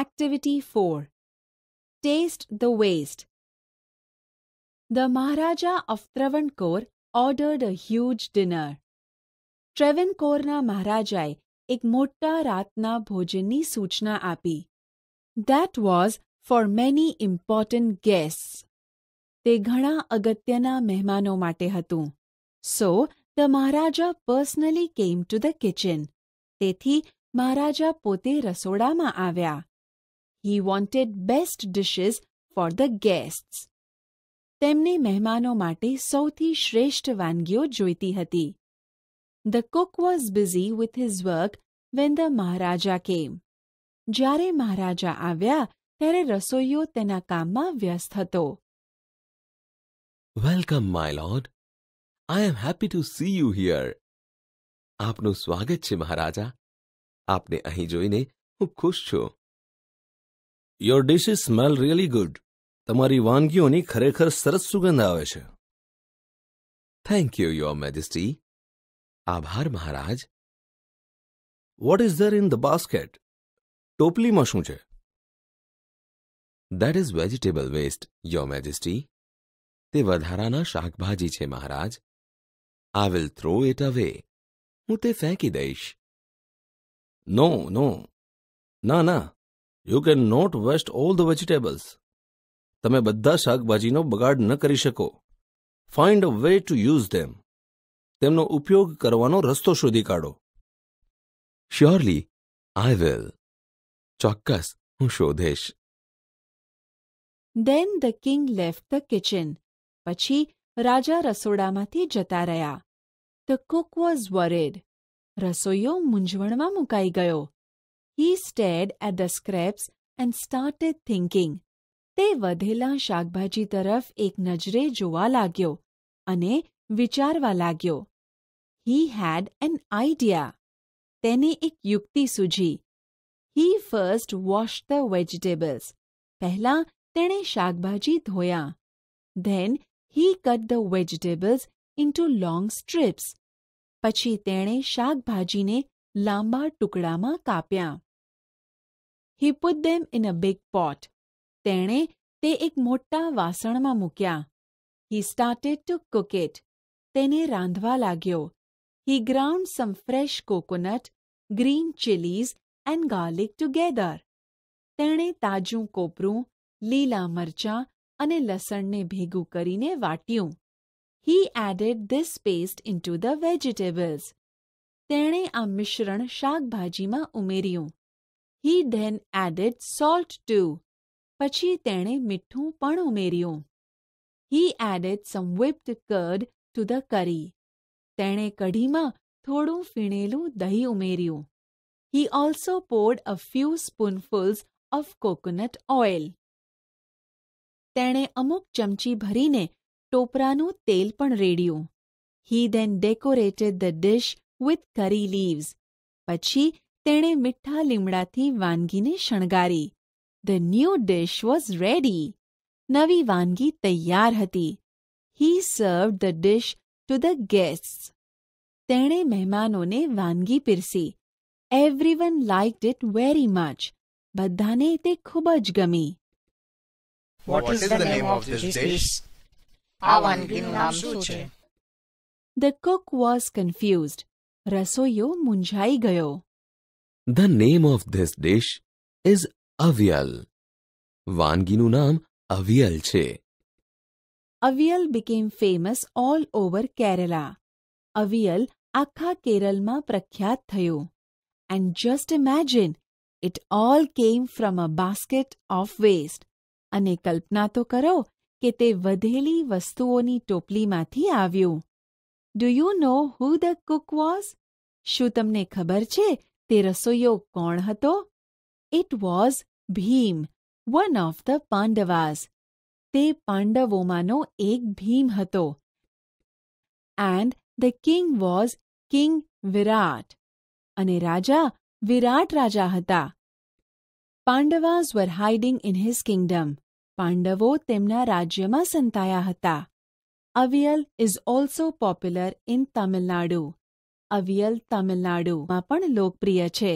Activity 4 Taste the Waste The Maharaja of Travancore ordered a huge dinner. Travancore Maharajai ek motta ratna bhojani suchna api. That was for many important guests. તે ઘણા અગત્યના મહેમાનો માટે હતું so the Maharaja personally came to the kitchen Maharaja Maharaja પોતે રસોડામાં આવ્યા he wanted best dishes for the guests. તેમને મહેમાનો માટે સૌથી શ્રેષ્ઠ વાનગીઓ જોઈતી હતી. The cook was busy with his work when the Maharaja came. જ્યારે મહારાજા આવ્યા ત્યારે રસોઈયો તેના કામમાં વ્યસ્ત Welcome my lord. I am happy to see you here. આપનું સ્વાગત છે મહારાજા. આપને અહીં જોઈને હું ખુશ છું. Your dishes smell really good તમારી વાનગીઓની ખરેખર સરસ સુગંધ આવે છે થેન્ક યુ યોર મેજેસ્ટી આભાર Maharaj what is there in the basket ટોપલીમાં શું છે that is vegetable waste your majesty તે વધારાના શાકભાજી છે Maharaj I will throw it away હું તે ફેંકી દઈશ નો નો ના ના you can not waste all the vegetables તમે બધા શાકભાજીનો બગાડ ન કરી શકો find a way to use them તેમનો ઉપયોગ કરવાનો રસ્તો શોધી કાઢો શ્યોરલી આઈ વિલ ચોક્કસ હું શોધીશ then the king left the kitchen પછી રાજા રસોડામાંથી જતા રહ્યા ધ કુક વોઝ વરેડ રસોઈયો મૂંઝવણમાં મુકાઈ ગયો He stared at the scraps and started thinking. તે વધેલા શાકભાજી તરફ એક નજરે જોવા લાગ્યો અને વિચારવા લાગ્યો હી હેડ એન આઈડિયા તેને એક યુક્તિ સૂજી he first wash the vegetables પહેલા તેણે શાકભાજી ધોયા then he cut the vegetables into long strips પછી તેણે શાકભાજીને લાંબા ટુકડામાં કાપ્યા he put them in a big pot. તેણે તે એક મોટા વાસણમાં મૂક્યા. He started to cook it. તેને રાંધવા લાગ્યો. He ground some fresh coconut, green chilies and garlic together. તેણે તાજું કોપરું, લીલા મરચાં અને લસણને ભેગું કરીને વાટ્યું. He added this paste into the vegetables. તેણે આ મિશ્રણ શાકભાજીમાં ઉમેર્યું. He then added salt too. પછી તેણે મીઠું પણ ઉમેર્યું. He added some whipped curd to the curry. તેણે કઢીમાં થોડું ફીણેલું દહીં ઉમેર્યું. He also poured a few spoonfuls of coconut oil. તેણે અમુક ચમચી ભરીને ટોપરાનું તેલ પણ રેડ્યું. He then decorated the dish with curry leaves. પછી તેણે મીઠા લીમડાથી વાંગીને શણગારી the new dish was ready નવી વાંગી તૈયાર હતી he served the dish to the guests તેણે મહેમાનોને વાંગી પર્સી everyone liked it very much બધાને તે ખૂબ જ ગમી what is the name of This dish આ વાંગીનું નામ શું છે ધ કુક વોઝ કન્ફ્યુઝ્ડ રસોયો મૂંઝાઈ ગયો The name of this dish is avial. વાનગીનું નામ avial છે. Avial became famous all over Kerala. Avial આખા કેરળમાં પ્રખ્યાત થયું. And just imagine, it all came from a basket of waste. અને કલ્પના તો કરો કે તે વધેલી વસ્તુઓની ટોપલીમાંથી આવ્યું. Do you know who the cook was? શું તમને ખબર તે રસોઈયો કોણ હતો it was Bhim one of the Pandavas તે પાંડવોમાંનો એક ભીમ હતો and the king was king Virat અને રાજા વિરાટ રાજા હતા Pandavas were hiding in his kingdom પાંડવો તેમના રાજ્યમાં સંતાયા હતા aviyal is also popular in Tamil Nadu aviyal તમિલનાડુમાં પણ લોકપ્રિય છે